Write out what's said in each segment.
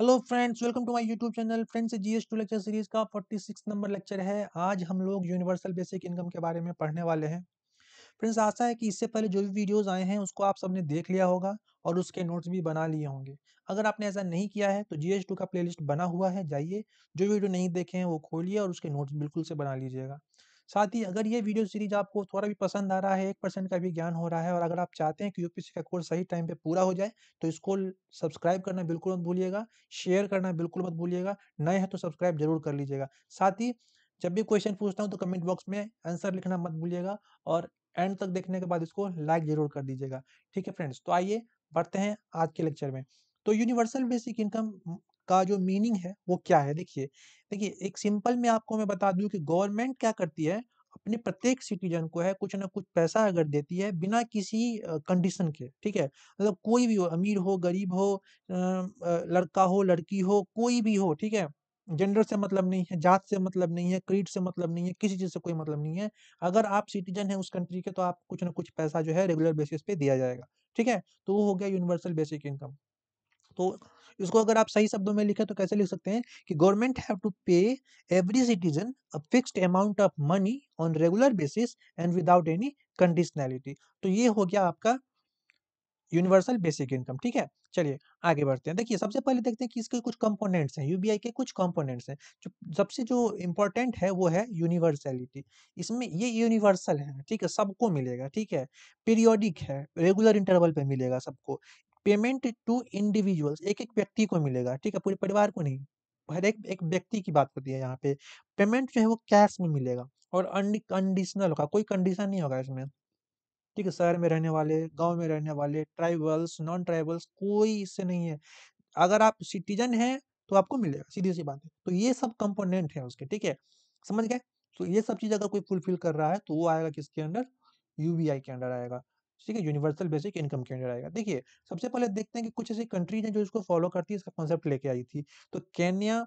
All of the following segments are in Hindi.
hello friends welcome to my YouTube channel friends G S two lecture series का 46 नंबर लेक्चर है आज हम लोग यूनिवर्सल बेसिक इनकम के बारे में पढ़ने वाले हैं फ्रेंड्स आशा है कि इससे पहले जो भी वीडियोस आए हैं उसको आप सबने देख लिया होगा और उसके नोट्स भी बना लिए होंगे अगर आपने ऐसा नहीं किया है तो जी का प्लेलिस्ट बना हुआ है जाइए जो वीडियो नहीं देखे हैं वो खोलिए और उसके नोट्स बिल्कुल से बना लीजिएगा साथ ही अगर ये वीडियो सीरीज आपको थोड़ा भी पसंद आ रहा है एक परसेंट का भी ज्ञान हो रहा है और अगर आप चाहते हैं कि यूपीसी का कोर्स सही टाइम पे पूरा हो जाए तो इसको सब्सक्राइब करना बिल्कुल मत भूलिएगा शेयर करना बिल्कुल मत भूलिएगा नए हैं तो सब्सक्राइब जरूर कर लीजिएगा साथ ही जब भी क्वेश्चन पूछता हूँ तो कमेंट बॉक्स में आंसर लिखना मत भूलिएगा और एंड तक देखने के बाद इसको लाइक जरूर कर दीजिएगा ठीक है फ्रेंड्स तो आइए बढ़ते हैं आज के लेक्चर में तो यूनिवर्सल बेसिक इनकम का जो मीनिंग है वो क्या है देखिए देखिए एक सिंपल में आपको मैं बता दूं कि गवर्नमेंट क्या करती है अपने प्रत्येक सिटीजन को है कुछ ना कुछ पैसा अगर देती है बिना किसी कंडीशन के ठीक है मतलब कोई भी हो अमीर हो गरीब हो लड़का हो लड़की हो कोई भी हो ठीक है जेंडर से मतलब नहीं है जात से मतलब नहीं है क्रीड से मतलब नहीं है किसी चीज से कोई मतलब नहीं है अगर आप सिटीजन है उस कंट्री के तो आप कुछ ना कुछ पैसा जो है रेगुलर बेसिस पे दिया जाएगा ठीक है तो वो हो गया यूनिवर्सल बेसिक इनकम तो इसको अगर आप सही शब्दों में लिखे तो कैसे लिख सकते हैं कि government have to pay every citizen a fixed amount of money on regular basis and without any conditionality तो ये हो गया आपका यूनिवर्सल बेसिक इनकम ठीक है चलिए आगे बढ़ते हैं देखिए सबसे पहले देखते हैं कि इसके कुछ कंपोनेंट्स हैं यूबीआई के कुछ कंपोनेंट्स हैं जो सबसे जो इम्पोर्टेंट है वो है यूनिवर्सलिटी इसमें ये यूनिवर्सल है ठीक है सबको मिलेगा ठीक है पीरियोडिक है रेगुलर इंटरवल पे मिलेगा सबको पेमेंट टू इंडिविजुअल्स एक एक व्यक्ति को मिलेगा ठीक है पूरे परिवार को नहीं हर एक एक व्यक्ति की बात करती है यहाँ पे पेमेंट जो है वो कैश में मिलेगा और अनकंडीशनल होगा कोई कंडीशन नहीं होगा इसमें ठीक है शहर में रहने वाले गांव में रहने वाले ट्राइबल्स नॉन ट्राइबल्स कोई इससे नहीं है अगर आप सिटीजन हैं तो आपको मिलेगा सीधी सी बात है तो ये सब कंपोनेंट है उसके ठीक है समझ गए तो ये सब चीज अगर कोई फुलफिल कर रहा है तो वो आएगा किसके अंडर यूबीआई के अंडर आएगा ठीक है यूनिवर्सल बेसिक इनकम के अंदर आएगा देखिए सबसे पहले देखते हैं कि कुछ ऐसी कंट्रीज हैं जो इसको फॉलो करती है इसका कॉन्सेप्ट लेके आई थी तो केन्या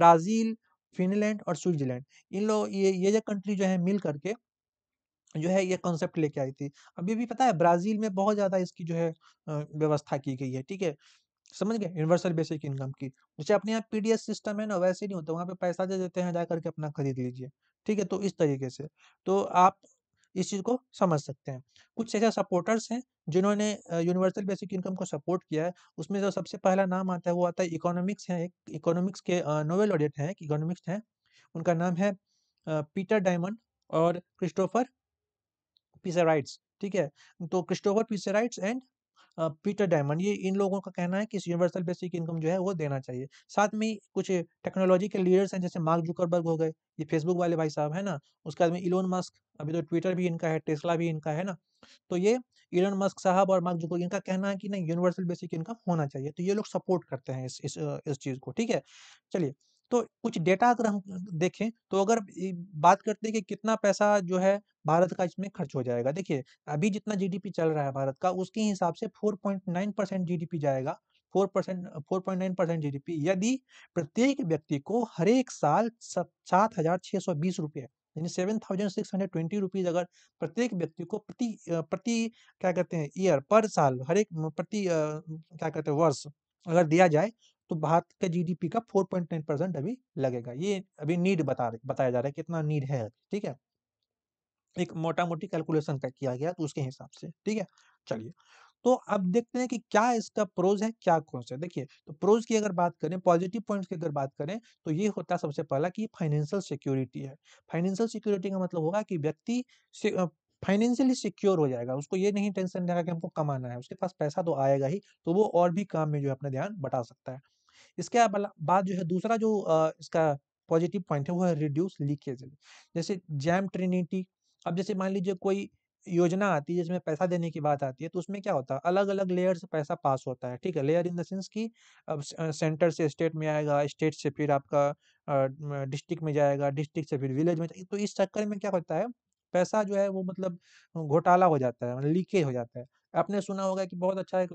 ब्राज़ील फिनलैंड और स्विट्जरलैंड इन लोग ये ये जो कंट्री जो है मिल करके जो है ये कॉन्सेप्ट लेके आई थी अभी भी पता है ब्राज़ील में बहुत ज़्यादा इसकी जो है व्यवस्था की गई है ठीक है समझ गए यूनिवर्सल बेसिक इनकम की जैसे अपने यहाँ पीडीएस सिस्टम है ना वैसे नहीं होता वहाँ पे पैसा दे देते हैं जा करके अपना खरीद लीजिए ठीक है तो इस तरीके से तो आप इस चीज़ को समझ सकते हैं कुछ ऐसे सपोर्टर्स हैं जिन्होंने यूनिवर्सल बेसिक इनकम को सपोर्ट किया है उसमें जो सबसे पहला नाम आता है वो आता है इकोनॉमिक्स है एक इकोनॉमिक्स के नोवेल ऑडिट हैं इकोनॉमिक्स हैं उनका नाम है पीटर डायमंड और क्रिस्टोफर पिसराइट्स ठीक है तो Christopher Pissarides and Peter Diamond ये इन लोगों का कहना है कि इस यूनिवर्सल बेसिक इनकम जो है वो देना चाहिए साथ में कुछ टेक्नोलॉजी के लीडर्स हैं जैसे मार्क जुकरबर्ग हो गए ये फेसबुक वाले भाई साहब है ना उसके बाद में इलोन मस्क अभी तो ट्विटर भी इनका है टेस्ला भी इनका है ना तो ये इलोन मस्क साहब और मार्क जुकरबर्ग इनका कहना है कि नहीं यूनिवर्सल बेसिक इनकम होना चाहिए तो ये लोग सपोर्ट करते हैं इस इस, इस चीज़ को ठीक है चलिए तो कुछ डेटा अगर हम देखें तो अगर बात करते हैं कि कितना पैसा जो है भारत का इसमें खर्च हो जाएगा देखिए अभी जितना जीडीपी चल रहा है भारत का उसके हिसाब से 4.9 परसेंट जी जाएगा 4 percent four point nine percent जी यदि प्रत्येक व्यक्ति को हर एक साल सात हजार छः सौ बीस रुपये यानी seven thousand six hundred twenty rupees अगर प्रत्येक व्यक्ति को प्रति प्रति क्या कहते हैं ईयर पर साल हर एक प्रति क्या कहते हैं वर्ष अगर दिया जाए तो भारत का जीडीपी का 4.9 परसेंट अभी लगेगा ये अभी नीड बता रहे बताया जा रहा है कितना नीड है ठीक है एक मोटा मोटी कैलकुलेशन का किया गया तो उसके हिसाब से ठीक है चलिए तो अब देखते हैं कि क्या इसका प्रोज है क्या कौन है देखिए तो प्रोज की अगर बात करें पॉजिटिव पॉइंट्स की अगर बात करें तो ये होता है सबसे पहला कि फाइनेंशियल सिक्योरिटी है फाइनेंशियल सिक्योरिटी का मतलब होगा कि व्यक्ति फाइनेंशियली सिक्योर हो जाएगा उसको ये नहीं टेंशन रहेगा कि हमको कमाना है उसके पास पैसा तो आएगा ही तो वो और भी काम में जो है अपना ध्यान बटा सकता है इसके बाद जो है दूसरा जो इसका पॉजिटिव पॉइंट है वो है रिड्यूस लीकेज जैसे जैम ट्रिनिटी अब जैसे मान लीजिए कोई योजना आती है जिसमें पैसा देने की बात आती है तो उसमें क्या होता है अलग अलग लेयर से पैसा पास होता है ठीक है लेयर इन द सेंस कि अब सेंटर से स्टेट में आएगा स्टेट से फिर आपका डिस्ट्रिक्ट में जाएगा डिस्ट्रिक्ट से फिर विलेज में तो इस चक्कर में क्या होता है पैसा जो है वो मतलब घोटाला हो जाता है मतलब लीकेज हो जाता है आपने सुना होगा कि बहुत अच्छा एक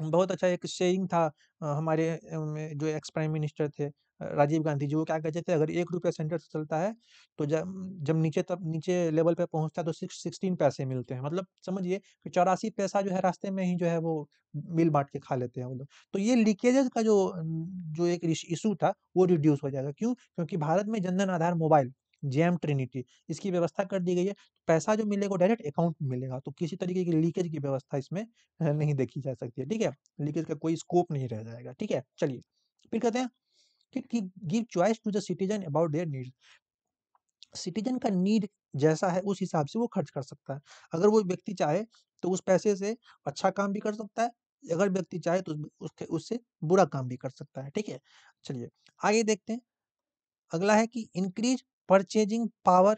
बहुत अच्छा एक सेइंग था हमारे जो एक्स प्राइम मिनिस्टर थे राजीव गांधी जी वो क्या कहते थे अगर एक रुपया सेंटर से चलता है तो जब जब नीचे तब नीचे लेवल पे पहुंचता है तो सिक्स सिक्सटीन पैसे मिलते हैं मतलब समझिए कि चौरासी पैसा जो है रास्ते में ही जो है वो मिल बांट के खा लेते हैं वो लोग तो ये लीकेजेस का जो जो एक इशू था वो रिड्यूस हो जाएगा क्यों क्योंकि भारत में Jandhan Aadhaar mobile JAM trinity इसकी व्यवस्था कर दी गई है पैसा जो मिलेगा डायरेक्ट अकाउंट में मिलेगा तो किसी तरीके की लीकेज की व्यवस्था इसमें नहीं देखी जा सकती है ठीक है लीकेज का कोई स्कोप नहीं रह जाएगा ठीक है चलिए फिर कहते हैं कि give choice to the citizen about their need citizen का नीड जैसा है उस हिसाब से वो खर्च कर सकता है अगर वो व्यक्ति चाहे तो उस पैसे से अच्छा काम भी कर सकता है अगर व्यक्ति चाहे तो उसके उससे बुरा काम भी कर सकता है ठीक है चलिए आगे देखते हैं अगला है कि इंक्रीज परचेजिंग पावर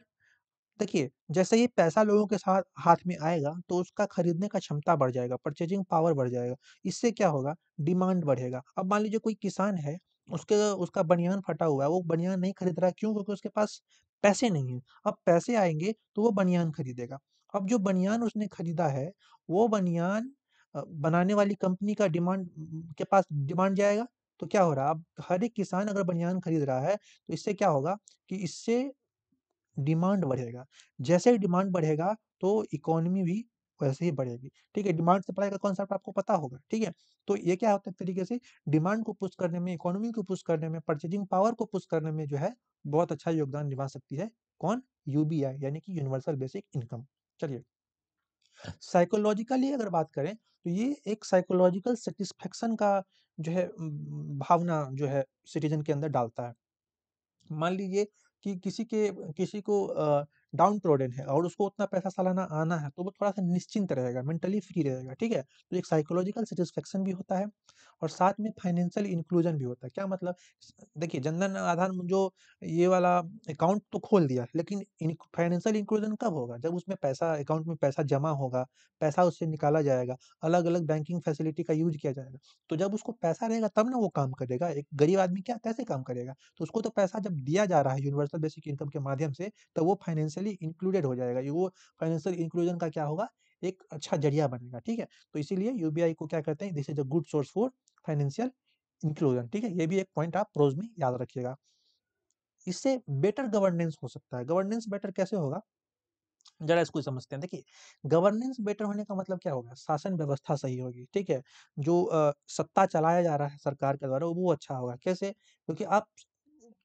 देखिए जैसे ही पैसा लोगों के साथ हाथ में आएगा तो उसका खरीदने का क्षमता बढ़ जाएगा परचेजिंग पावर बढ़ जाएगा इससे क्या होगा डिमांड बढ़ेगा अब मान लीजिए कोई किसान है उसके उसका बनियान फटा हुआ है वो बनियान नहीं खरीद रहा क्यों क्योंकि उसके पास पैसे नहीं है अब पैसे आएंगे तो वो बनियान खरीदेगा अब जो बनियान उसने खरीदा है वो बनियान बनाने वाली कंपनी का डिमांड के पास डिमांड जाएगा तो क्या हो रहा है अब हर एक किसान अगर बनियान खरीद रहा है तो इससे क्या होगा कि इससे डिमांड बढ़ेगा जैसे ही डिमांड बढ़ेगा तो इकोनॉमी भी वैसे ही बढ़ेगी ठीक है डिमांड सप्लाई का कॉन्सेप्ट आपको पता होगा ठीक है तो ये क्या होता है तरीके से डिमांड को पुश करने में इकोनॉमी को पुश करने में परचेजिंग पावर को पुश करने में जो है बहुत अच्छा योगदान निभा सकती है कौन यूबीआई यानी कि यूनिवर्सल बेसिक इनकम चलिए साइकोलॉजिकली अगर बात करें तो ये एक साइकोलॉजिकल सेटिस्फेक्शन का जो है भावना जो है सिटीजन के अंदर डालता है मान लीजिए कि किसी के किसी को डाउन है और उसको उतना पैसा सालाना आना है तो वो थोड़ा सा निश्चिंत रहेगा मेंटली फ्री रहेगा ठीक है तो एक साइकोलॉजिकल सेटिस्फेक्शन भी होता है और साथ में फाइनेंशियल इंक्लूजन भी होता है क्या मतलब देखिए जनधन आधार जो ये वाला अकाउंट तो खोल दिया लेकिन फाइनेंशियल इंक्लूजन कब होगा जब उसमें पैसा अकाउंट में पैसा जमा होगा पैसा उससे निकाला जाएगा अलग अलग बैंकिंग फैसिलिटी का यूज किया जाएगा तो जब उसको पैसा रहेगा तब ना वो काम करेगा एक गरीब आदमी क्या कैसे काम करेगा तो उसको तो पैसा जब दिया जा रहा है यूनिवर्सल बेसिक इनकम के माध्यम से तो वो फाइनेंशियल फाइनेंशियली इंक्लूडेड हो जाएगा वो फाइनेंशियल इंक्लूजन का क्या होगा एक अच्छा जरिया बनेगा ठीक है तो इसीलिए यूबीआई को क्या कहते हैं this is a good source for financial inclusion ठीक है ये भी एक पॉइंट आप प्रोज में याद रखिएगा इससे बेटर गवर्नेंस हो सकता है गवर्नेंस बेटर कैसे होगा जरा इसको समझते हैं देखिए गवर्नेंस बेटर होने का मतलब क्या होगा शासन व्यवस्था सही होगी ठीक है जो आ, सत्ता चलाया जा रहा है सरकार के द्वारा वो अच्छा होगा कैसे क्योंकि आप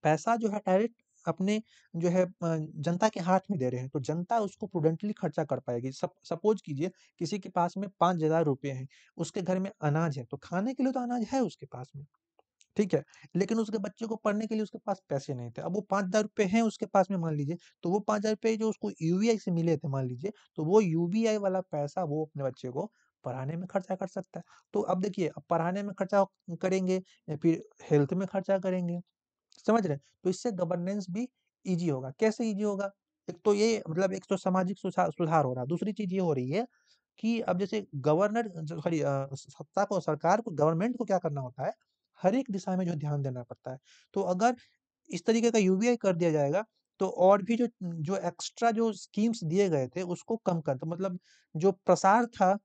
पैसा जो है डायरेक्ट अपने जो है जनता के हाथ में दे रहे हैं तो जनता उसको प्रूडेंटली खर्चा कर पाएगी सप, सपोज कीजिए किसी के पास में पाँच हज़ार रुपये हैं उसके घर में अनाज है तो खाने के लिए तो अनाज है उसके पास में ठीक है लेकिन उसके बच्चे को पढ़ने के लिए उसके पास पैसे नहीं थे अब वो पाँच हज़ार रुपये हैं उसके पास में मान लीजिए तो वो पाँच हज़ार रुपये जो उसको यू से मिले थे मान लीजिए तो वो यू वाला पैसा वो अपने बच्चे को पढ़ाने में खर्चा कर सकता है तो अब देखिए अब पढ़ाने में खर्चा करेंगे या फिर हेल्थ में खर्चा करेंगे समझ रहे तो इससे गवर्नेंस भी ईजी होगा कैसे ईजी होगा एक तो ये मतलब एक तो सामाजिक सुधार हो रहा दूसरी चीज ये हो रही है कि अब जैसे गवर्नर सॉरी सत्ता को सरकार को गवर्नमेंट को क्या करना होता है हर एक दिशा में जो ध्यान देना पड़ता है तो अगर इस तरीके का यूबीआई कर दिया जाएगा तो और भी जो जो एक्स्ट्रा जो स्कीम्स दिए गए थे उसको कम कर तो मतलब जो प्रसार था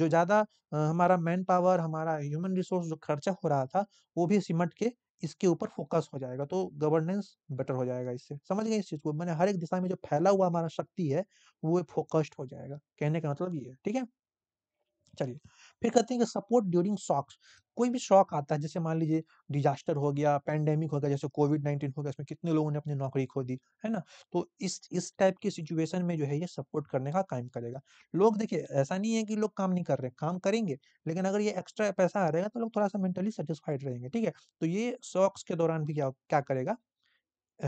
जो ज़्यादा हमारा मैन पावर हमारा ह्यूमन रिसोर्स जो खर्चा हो रहा था वो भी सिमट के इसके ऊपर फोकस हो जाएगा तो गवर्नेंस बेटर हो जाएगा इससे समझ गए इस चीज को मैंने हर एक दिशा में जो फैला हुआ हमारा शक्ति है वो फोकस्ड हो जाएगा कहने का मतलब ये है ठीक है चलिए फिर कहते हैं कि सपोर्ट ड्यूरिंग शॉक्स कोई भी शॉक आता है जैसे मान लीजिए डिजास्टर हो गया पैंडेमिक हो गया जैसे कोविड नाइन्टीन हो गया इसमें कितने लोगों ने अपनी नौकरी खो दी है ना तो इस इस टाइप की सिचुएशन में जो है ये सपोर्ट करने का काम करेगा लोग देखिए ऐसा नहीं है कि लोग काम नहीं कर रहे काम करेंगे लेकिन अगर ये एक्स्ट्रा पैसा आ रहेगा तो लोग थोड़ा सा मेंटली सेटिस्फाइड रहेंगे ठीक है तो ये शॉक्स के दौरान भी क्या क्या करेगा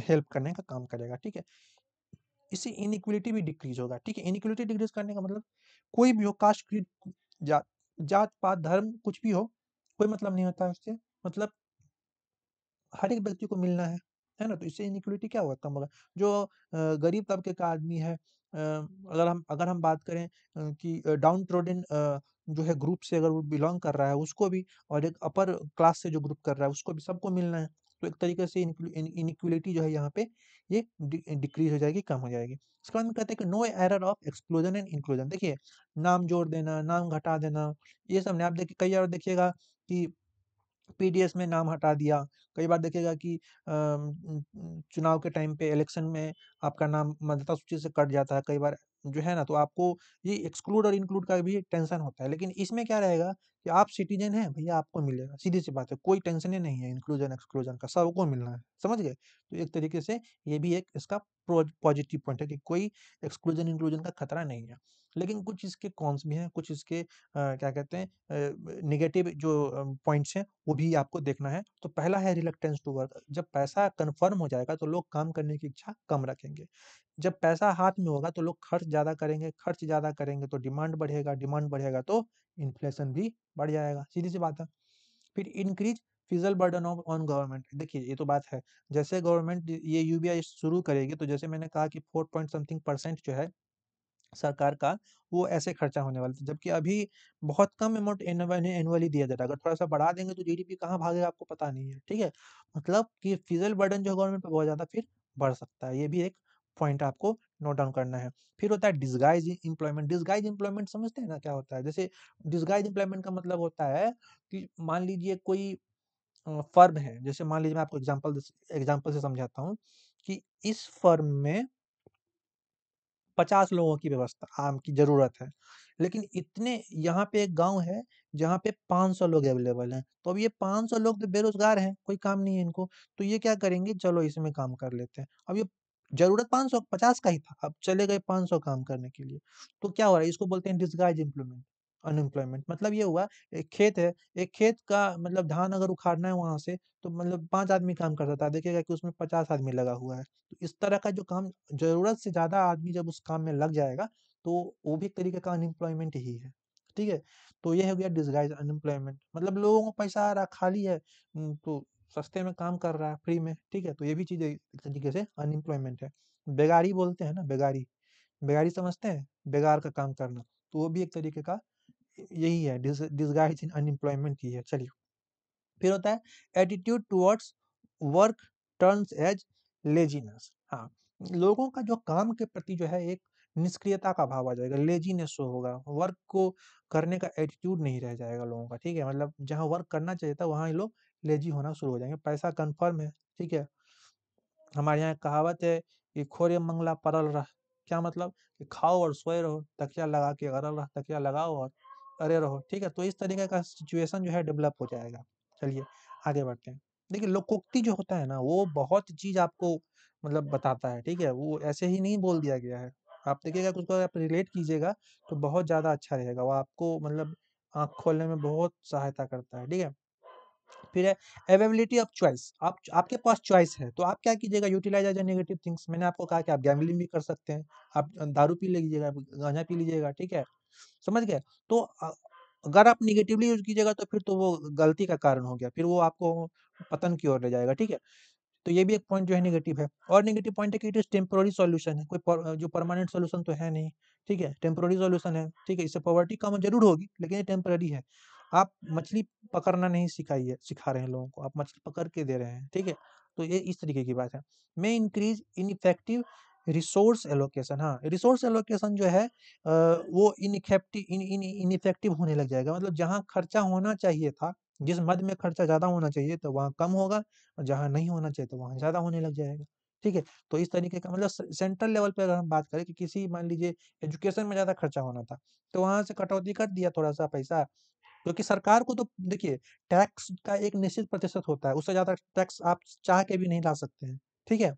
हेल्प करने का काम करेगा ठीक है इससे इनिक्वलिटी भी डिक्रीज होगा ठीक है इनिक्वलिटी डिक्रीज करने का मतलब कोई भी हो कास्ट जात जात पात धर्म कुछ भी हो कोई मतलब नहीं होता उससे मतलब हर एक व्यक्ति को मिलना है है ना तो इससे इनिक्वलिटी क्या होगा कम होगा जो गरीब तबके का आदमी है अगर हम अगर हम बात करें कि डाउन ट्रोडन जो है ग्रुप से अगर वो बिलोंग कर रहा है उसको भी और एक अपर क्लास से जो ग्रुप कर रहा है उसको भी सबको मिलना है तो एक तरीके से इनक्वलिटी जो है यहाँ पे ये डिक्रीज हो जाएगी कम हो जाएगी इसके बाद में कहते हैं कि no error of exclusion and inclusion देखिए नाम जोड़ देना नाम घटा देना ये सब ने आप देखिए कई बार देखिएगा कि पीडीएस में नाम हटा दिया कई बार देखेगा कि चुनाव के टाइम पे इलेक्शन में आपका नाम मतदाता सूची से कट जाता है कई बार जो है ना तो आपको ये एक्सक्लूड और इंक्लूड का भी टेंशन होता है लेकिन इसमें क्या रहेगा कि आप सिटीजन हैं भैया आपको मिलेगा सीधी सी बात है कोई टेंशन ही नहीं है इंक्लूजन एक्सक्लूजन का सबको मिलना है समझ गए तो एक तरीके से ये भी एक इसका पॉजिटिव पॉइंट है कि कोई एक्सक्लूजन इंक्लूजन का खतरा नहीं है लेकिन कुछ इसके कॉन्स भी हैं कुछ इसके आ, क्या कहते हैं निगेटिव जो पॉइंट्स हैं वो भी आपको देखना है तो पहला है रिलेक्टेंस टू वर्क जब पैसा कन्फर्म हो जाएगा तो लोग काम करने की इच्छा कम रखेंगे जब पैसा हाथ में होगा तो लोग खर्च ज़्यादा करेंगे खर्च ज़्यादा करेंगे तो डिमांड बढ़ेगा डिमांड बढ़ेगा तो इन्फ्लेशन भी बढ़ जाएगा सीधी सी बात है फिर increase fiscal burden of on government देखिए ये तो बात है जैसे गवर्नमेंट ये यूबीआई शुरू करेगी तो जैसे मैंने कहा कि फोर पॉइंट समथिंग परसेंट जो है सरकार का वो ऐसे खर्चा होने वाला था जबकि अभी बहुत कम अमाउंट एनुअली दिया जाता है अगर थोड़ा सा बढ़ा देंगे तो जीडीपी कहाँ भागेगा आपको पता नहीं है ठीक है मतलब कि फिजल बर्डन जो है गवर्नमेंट पर बहुत ज़्यादा फिर बढ़ सकता है ये भी एक पॉइंट आपको नोट डाउन करना है फिर होता है डिस्गाइज इम्प्लॉयमेंट डिस्गाइज इम्प्लॉयमेंट समझते हैं ना क्या होता है जैसे डिस्गाइज इम्प्लॉयमेंट का मतलब होता है कि मान लीजिए कोई फर्म है जैसे मान लीजिए मैं आपको एग्जाम्पल एग्जाम्पल से समझाता हूँ कि इस फर्म में पचास लोगों की व्यवस्था आम की ज़रूरत है लेकिन इतने यहाँ पे एक गांव है जहाँ पे 500 लोग अवेलेबल हैं तो अब ये 500 लोग तो बेरोजगार हैं कोई काम नहीं है इनको तो ये क्या करेंगे चलो इसमें काम कर लेते हैं अब ये जरूरत 550 का ही था अब चले गए 500 काम करने के लिए तो क्या हो रहा है इसको बोलते हैं डिस्गाइज इम्प्लीमेंट अनएम्प्लॉयमेंट मतलब ये हुआ एक खेत है एक खेत का मतलब धान अगर उखाड़ना है वहां से तो मतलब पांच आदमी काम कर सकता है देखिएगा कि उसमें पचास आदमी लगा हुआ है तो इस तरह का जो काम जरूरत से ज्यादा आदमी जब उस काम में लग जाएगा तो वो भी एक तरीके का अनएम्प्लॉयमेंट ही है ठीक है तो ये हो गया डिसगाइज अनएम्प्लॉयमेंट मतलब लोगों को पैसा आ रहा खाली है तो सस्ते में काम कर रहा है फ्री में ठीक है तो ये भी चीज एक तरीके से अनएम्प्लॉयमेंट है बेगारी बोलते हैं ना बेगारी बेगारी समझते हैं बेगार का काम करना तो वो भी एक तरीके का यही है डिस्गाइज इन अनएम्प्लॉयमेंट की है चलिए फिर होता है attitude towards work turns as laziness हाँ लोगों का जो काम के प्रति जो है एक निष्क्रियता का भाव आ जाएगा लेजीनेस होगा वर्क को करने का एटीट्यूड नहीं रह जाएगा लोगों का ठीक है मतलब जहाँ वर्क करना चाहिए था वहाँ ये लोग लेजी होना शुरू हो जाएंगे पैसा कन्फर्म है ठीक है हमारे यहाँ कहावत है कि खोरे मंगला परल रह क्या मतलब कि खाओ और सोए रहो तकिया लगा के अरल रह तकिया लगाओ और अरे रहो ठीक है तो इस तरीके का सिचुएशन जो है डेवलप हो जाएगा चलिए आगे बढ़ते हैं देखिए लोकोक्ति जो होता है ना वो बहुत चीज आपको मतलब बताता है ठीक है वो ऐसे ही नहीं बोल दिया गया है आप देखिएगा कुछ आप रिलेट कीजिएगा तो बहुत ज़्यादा अच्छा रहेगा वो आपको मतलब आँख खोलने में बहुत सहायता करता है ठीक है फिर है अवेबिलिटी ऑफ चॉइस आप आपके पास चॉइस है तो आप क्या कीजिएगा यूटिलाइज एज नेगेटिव थिंग्स मैंने आपको कहा कि आप गैमलिंग भी कर सकते हैं आप दारू पी लीजिएगा गांजा पी लीजिएगा ठीक है समझ गए तो अगर आप निगेटिवली यूज कीजिएगा तो फिर तो वो गलती का कारण हो गया फिर वो आपको पतन की ओर ले जाएगा ठीक है तो ये भी एक पॉइंट जो है निगेटिव है और निगेटिव पॉइंट है कि इट इज टेम्पोररी सोल्यूशन है कोई पर, जो परमानेंट सोल्यूशन तो है नहीं ठीक है टेम्पोररी सोल्यूशन है ठीक है इससे पॉवर्टी कम जरूर होगी लेकिन ये टेम्पोररी है आप मछली पकड़ना नहीं सिखाई है सिखा रहे हैं लोगों को आप मछली पकड़ के दे रहे हैं ठीक है तो ये इस तरीके की बात है may increase in effective resource allocation हाँ रिसोर्स एलोकेशन जो है वो इनफेक्टिव इन इनफेक्टिव होने लग जाएगा मतलब जहाँ खर्चा होना चाहिए था जिस मद में खर्चा ज़्यादा होना चाहिए तो वहाँ कम होगा और जहाँ नहीं होना चाहिए तो वहाँ ज़्यादा होने लग जाएगा ठीक है तो इस तरीके का मतलब सेंट्रल लेवल पर अगर हम बात करें कि किसी मान लीजिए एजुकेशन में ज़्यादा खर्चा होना था तो वहाँ से कटौती कर दिया थोड़ा सा पैसा क्योंकि सरकार को तो देखिए टैक्स का एक निश्चित प्रतिशत होता है उससे ज़्यादा टैक्स आप चाह के भी नहीं ला सकते हैं ठीक है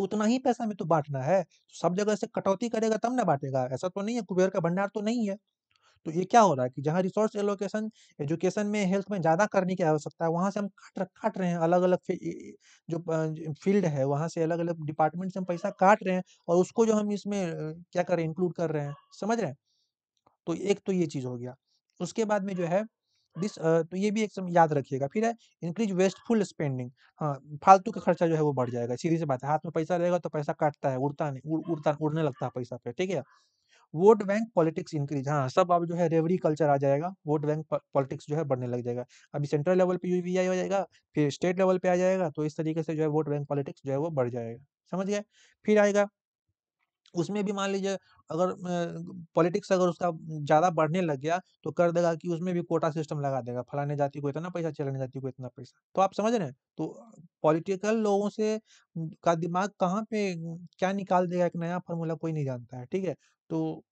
तो उतना ही पैसा में तो बांटना है तो सब जगह से कटौती करेगा तब ना बांटेगा ऐसा तो नहीं है कुबेर का भंडार तो नहीं है तो ये क्या हो रहा है कि जहाँ रिसोर्स एलोकेशन एजुकेशन में हेल्थ में ज़्यादा करने की आवश्यकता है वहां से हम काट काट रहे हैं अलग अलग जो फील्ड है वहां से अलग अलग डिपार्टमेंट से हम पैसा काट रहे हैं और उसको जो हम इसमें क्या कर रहे हैं इंक्लूड कर रहे हैं समझ रहे हैं तो एक तो ये चीज़ हो गया उसके बाद में जो है दिस तो ये भी एक समय याद रखिएगा फिर है इंक्रीज वेस्टफुल स्पेंडिंग हाँ फालतू का खर्चा जो है वो बढ़ जाएगा सीधी से बात है हाथ में पैसा रहेगा तो पैसा काटता है उड़ता नहीं उड़, उड़ता उड़ने लगता है पैसा पे ठीक है वोट बैंक पॉलिटिक्स इंक्रीज हाँ सब अब जो है रेवरी कल्चर आ जाएगा वोट बैंक पॉलिटिक्स जो है बढ़ने लग जाएगा अभी सेंट्रल लेवल पे यू e हो जाएगा फिर स्टेट लेवल पे आ जाएगा तो इस तरीके से जो है वोट बैंक पॉलिटिक्स जो है वो बढ़ जाएगा समझ गए फिर आएगा उसमें भी मान लीजिए अगर पॉलिटिक्स अगर उसका ज़्यादा बढ़ने लग गया तो कर देगा कि उसमें भी कोटा सिस्टम लगा देगा फलाने जाति को इतना पैसा चलाने जाति को इतना पैसा तो आप समझ रहे हैं तो पॉलिटिकल लोगों से का दिमाग कहाँ पे क्या निकाल देगा एक नया फार्मूला कोई नहीं जानता है ठीक है तो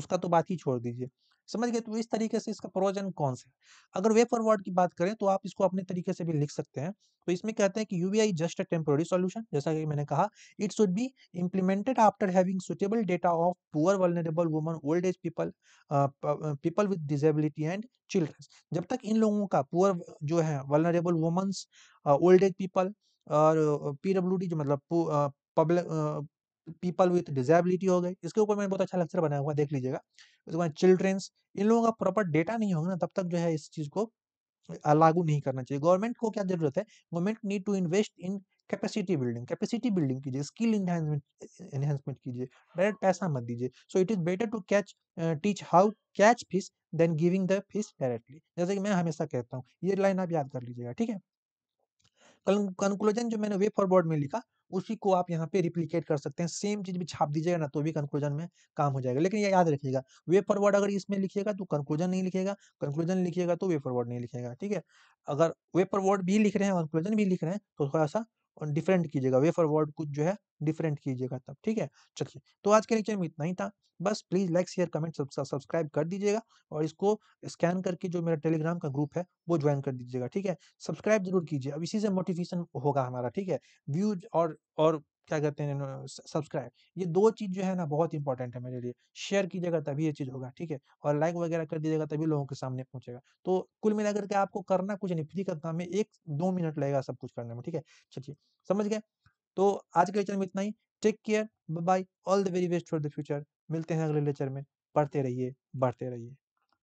उसका तो बात ही छोड़ दीजिए समझ गए तो इस तरीके से इसका प्रोज एंड कॉन्स है अगर वे फॉरवर्ड की बात करें तो आप इसको अपने तरीके से भी लिख सकते हैं तो इसमें कहते हैं कि UBI just a temporary solution जैसा कि मैंने कहा it should be implemented after having suitable data of poor vulnerable women old age people people with disability and childrens जब तक इन लोगों का पुअर जो है vulnerable womens old age people और पीडब्ल्यू uh, जो मतलब पब्लिक पीपल विथ डिजेबिलिटी हो गए इसके ऊपर मैंने बहुत अच्छा लेक्चर बनाया हुआ देख लीजिएगा उसके बाद चिल्ड्रेंस इन लोगों का प्रॉपर डेटा नहीं होगा ना तब तक जो है इस चीज को लागू नहीं करना चाहिए गवर्नमेंट को क्या जरूरत है government need to invest in capacity building capacity building कीजिए स्किल एनहेंसमेंट कीजिए डायरेक्ट पैसा मत दीजिए so it is better to catch teach how catch fish than giving the fish directly जैसे कि मैं हमेशा कहता हूँ ये लाइन आप याद कर लीजिएगा ठीक है कंक्लूजन जो मैंने वे फॉरवर्ड में लिखा उसी को आप यहाँ पे रिप्लीकेट कर सकते हैं सेम चीज भी छाप दीजिएगा ना तो भी कंक्लूजन में काम हो जाएगा लेकिन ये याद रखिएगा वे फॉरवर्ड अगर इसमें लिखिएगा तो कंक्लूजन नहीं लिखेगा कंक्लूजन लिखिएगा तो वे फॉरवर्ड नहीं लिखेगा ठीक है अगर वे फॉरवर्ड भी लिख रहे हैं कंक्लूजन भी लिख रहे हैं तो थोड़ा सा और डिफरेंट कीजिएगा वेफर वर्ड कुछ जो है डिफरेंट कीजिएगा तब ठीक है चलिए तो आज के लेक्चर में इतना ही था बस please like share comment subscribe कर दीजिएगा और इसको स्कैन करके जो मेरा टेलीग्राम का ग्रुप है वो ज्वाइन कर दीजिएगा ठीक है सब्सक्राइब जरूर कीजिए अब इसी से मोटिवेशन होगा हमारा ठीक है व्यूज और और क्या कहते हैं सब्सक्राइब ये दो चीज़ जो है ना बहुत इंपॉर्टेंट है मेरे लिए शेयर कीजिएगा तभी ये चीज़ होगा ठीक है और लाइक वगैरह कर दीजिएगा तभी लोगों के सामने पहुंचेगा तो कुल मिलाकर के आपको करना कुछ नहीं फ्री का काम है एक दो मिनट लगेगा सब कुछ करने में ठीक है चलिए समझ गए तो आज के लेक्चर में इतना ही take care bye all the very best for the future मिलते हैं अगले लेक्चर में पढ़ते रहिए बढ़ते रहिए